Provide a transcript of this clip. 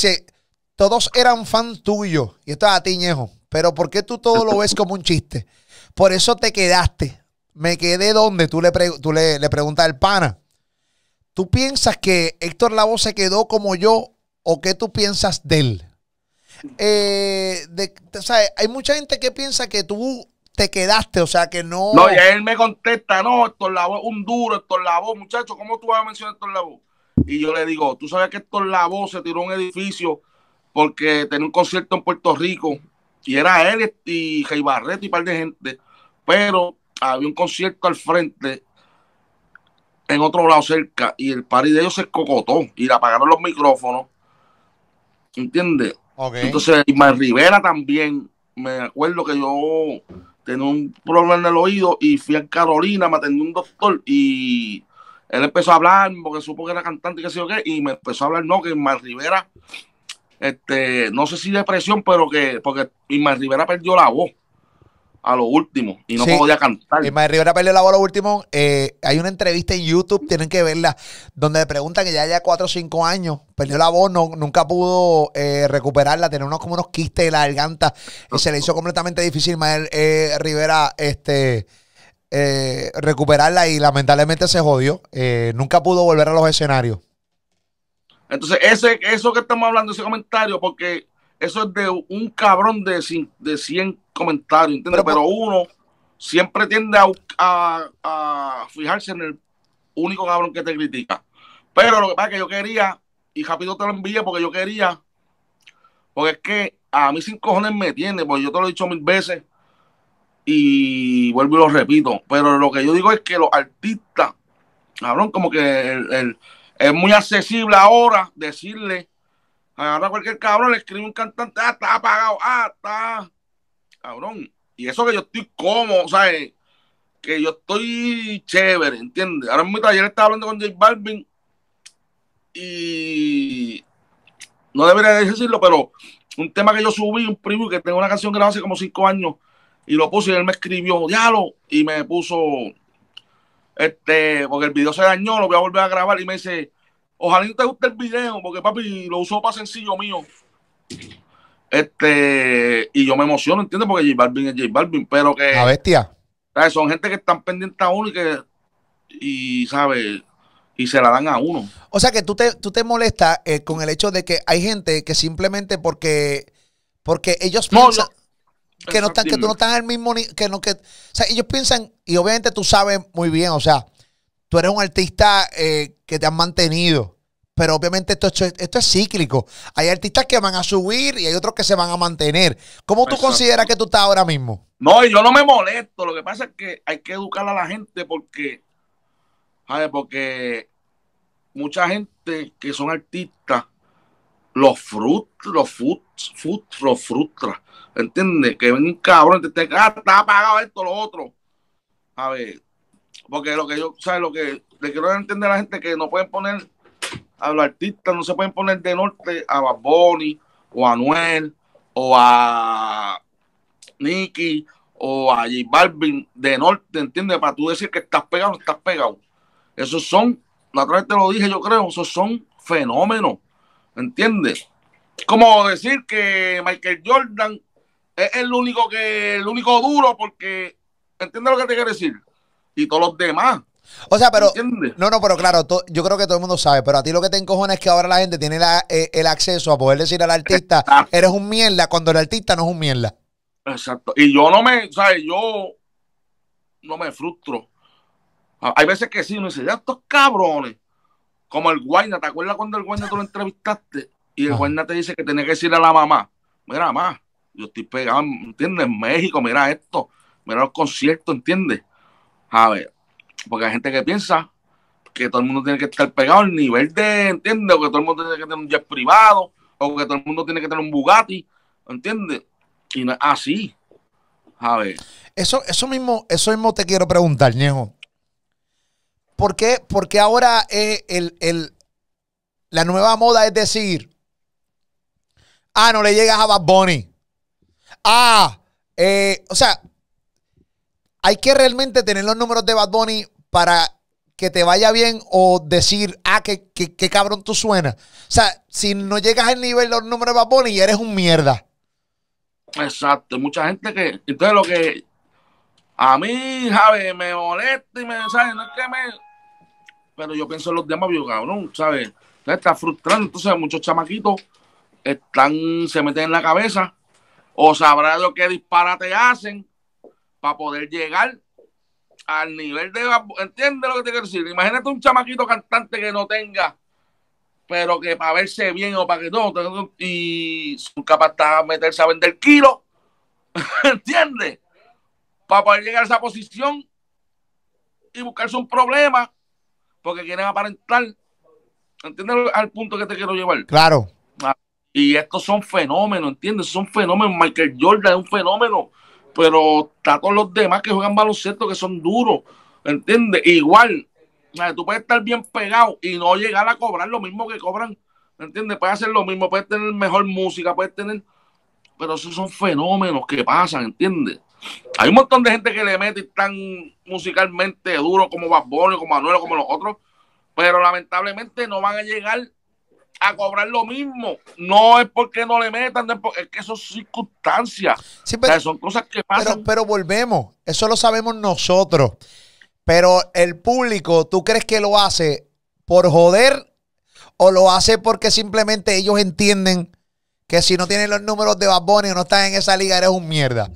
Dice, todos eran fan tuyo. Y esto es a ti, Ñejo. Pero ¿por qué tú todo lo ves como un chiste? Por eso te quedaste. Me quedé donde tú le, le, le preguntas al pana. ¿Tú piensas que Héctor lavo se quedó como yo o qué tú piensas de él? Eh, hay mucha gente que piensa que tú te quedaste, o sea que no. No, y él me contesta, no, Héctor Lavoe, un duro, Héctor Lavoe, muchacho, ¿cómo tú vas a mencionar Héctor Lavoe? y yo le digo, tú sabes que esto es la voz? se tiró un edificio porque tenía un concierto en Puerto Rico y era él y Jay Barreto y un par de gente, pero había un concierto al frente en otro lado cerca y el pari de ellos se cocotó y le apagaron los micrófonos. ¿Entiendes? Entonces, Entonces, Mar Rivera también, me acuerdo que yo tenía un problema en el oído y fui a Carolina, me atendió un doctor y él empezó a hablar porque supo que era cantante y qué sé yo qué, y me empezó a hablar, no, que Mar Rivera, este, no sé si depresión, pero que, porque Mar Rivera perdió la voz a lo último y no podía cantar. Mar Rivera perdió la voz a lo último. Eh, hay una entrevista en YouTube, tienen que verla, donde le preguntan que ya haya 4 o 5 años, perdió la voz, no, nunca pudo eh, recuperarla, tenía unos como unos quistes en la garganta y se le hizo completamente difícil Ismael eh, Rivera este eh, recuperarla y lamentablemente se jodió. Eh, nunca pudo volver a los escenarios. Entonces, ese, eso que estamos hablando, ese comentario, porque eso es de un cabrón de, 100 comentarios, Pero, uno siempre tiende a, fijarse en el único cabrón que te critica. Pero lo que pasa es que yo quería, y rápido te lo envié porque yo quería, porque es que a mí sin cojones me tiene, porque yo te lo he dicho mil veces, y vuelvo y lo repito, pero lo que yo digo es que los artistas, cabrón, como que es muy accesible ahora decirle, a cualquier cabrón le escribe un cantante, ah, está apagado, ah, está, cabrón. Y eso que yo estoy como, ¿sabes? Eh, que yo estoy chévere, ¿entiendes? Ahora en mi estaba hablando con J Balvin y no debería decirlo, pero un tema que yo subí, un preview que tengo una canción grabada hace como cinco años, y lo puse y él me escribió, diablo, y me puso, este, porque el video se dañó, lo voy a volver a grabar y me dice, ojalá no te guste el video, porque papi lo usó para sencillo mío. Este, y yo me emociono, ¿entiendes? Porque J Balvin es J Balvin, pero que... La bestia. Son gente que están pendientes a uno y que, y, ¿sabes? y se la dan a uno. O sea que tú te, molestas eh, con el hecho de que hay gente que simplemente porque, porque ellos que no están, que tú no estás en el mismo que no que o sea, ellos piensan y obviamente tú sabes muy bien, o sea, tú eres un artista eh, que te han mantenido, pero obviamente esto, esto, es cíclico. Hay artistas que van a subir y hay otros que se van a mantener. ¿Cómo tú consideras que tú estás ahora mismo? No, yo no me molesto, lo que pasa es que hay que educar a la gente porque ¿sabes? porque mucha gente que son artistas los frutos los frutos, los frustra. ¿Entiendes? Que ven cabrón, te, te ah, está apagado esto, lo otro. A ver, porque lo que yo, ¿sabes? Lo que le quiero entender a la gente que no pueden poner a los artistas, no se pueden poner de norte a Barboni, o a Noel, o a Nicky, o a J Balvin de norte, ¿entiendes? Para tú decir que estás pegado, estás pegado. Esos son, la otra vez te lo dije, yo creo, esos son fenómenos ¿Me entiendes? Como decir que Michael Jordan es el único que, el único duro, porque entiende lo que te quiero decir. Y todos los demás. O sea, pero. No, no, pero claro, yo creo que todo el mundo sabe, pero a ti lo que te encojona es que ahora la gente tiene eh, el acceso a poder decir al artista, eres un mierda, cuando el artista no es un mierda. Exacto. Y yo no me, ¿sabes? Yo no me frustro. Hay veces que sí, no dice, ya estos cabrones. Como el Guayna, ¿te acuerdas cuando el Guayna tú lo entrevistaste? Y el Guayna te dice que tenés que decirle a la mamá, mira mamá, yo estoy pegado, ¿entiendes? En México, mira esto, mira los conciertos, ¿entiendes? A ver, porque hay gente que piensa que todo el mundo tiene que estar pegado al nivel de, ¿entiendes? O que todo el mundo tiene que tener un jet privado, o que todo el mundo tiene que tener un Bugatti, ¿entiendes? Y no es así. A ver. Eso, eso mismo, eso mismo te quiero preguntar, Ñejo. ¿Por qué? Porque ahora eh, la nueva moda es decir, ah, no le llegas a Bad Bunny. Ah, eh, o sea, hay que realmente tener los números de Bad Bunny para que te vaya bien o decir, ah, qué, cabrón tú suenas. O sea, si no llegas al nivel de los números de Bad Bunny, eres un mierda. Exacto, mucha gente que... Entonces lo que a mí, Javier, me molesta y me, ¿sabes? No es que me... Pero yo pienso en los demás, no cabrón, ¿sabes? Está frustrando. Entonces, muchos chamaquitos están, se meten en la cabeza o sabrá lo que disparate hacen para poder llegar al nivel de... ¿Entiendes lo que te quiero decir? Imagínate un chamaquito cantante que no tenga pero que para verse bien o para que no, y su capaces de meterse a vender kilos, ¿entiendes? para poder llegar a esa posición y buscarse un problema porque quieren aparentar. ¿Entiendes al punto que te quiero llevar? Claro. Ah, y estos son fenómenos, ¿entiendes? Son fenómenos. Michael Jordan es un fenómeno, pero está con los demás que juegan baloncesto que son duros, ¿entiendes? Igual, tú puedes estar bien pegado y no llegar a cobrar lo mismo que cobran, ¿entiendes? Puedes hacer lo mismo, puedes tener mejor música, puedes tener... Pero esos son fenómenos que pasan, ¿entiendes? Hay un montón de gente que le mete tan musicalmente duro como Bad como Manuel, como los otros, pero lamentablemente no van a llegar a cobrar lo mismo. No es porque no le metan, es, que son circunstancias. son cosas que pasan. Pero, volvemos, eso lo sabemos nosotros. Pero el público, ¿tú crees que lo hace por joder o lo hace porque simplemente ellos entienden que si no tienen los números de Bad o no están en esa liga, eres un mierda?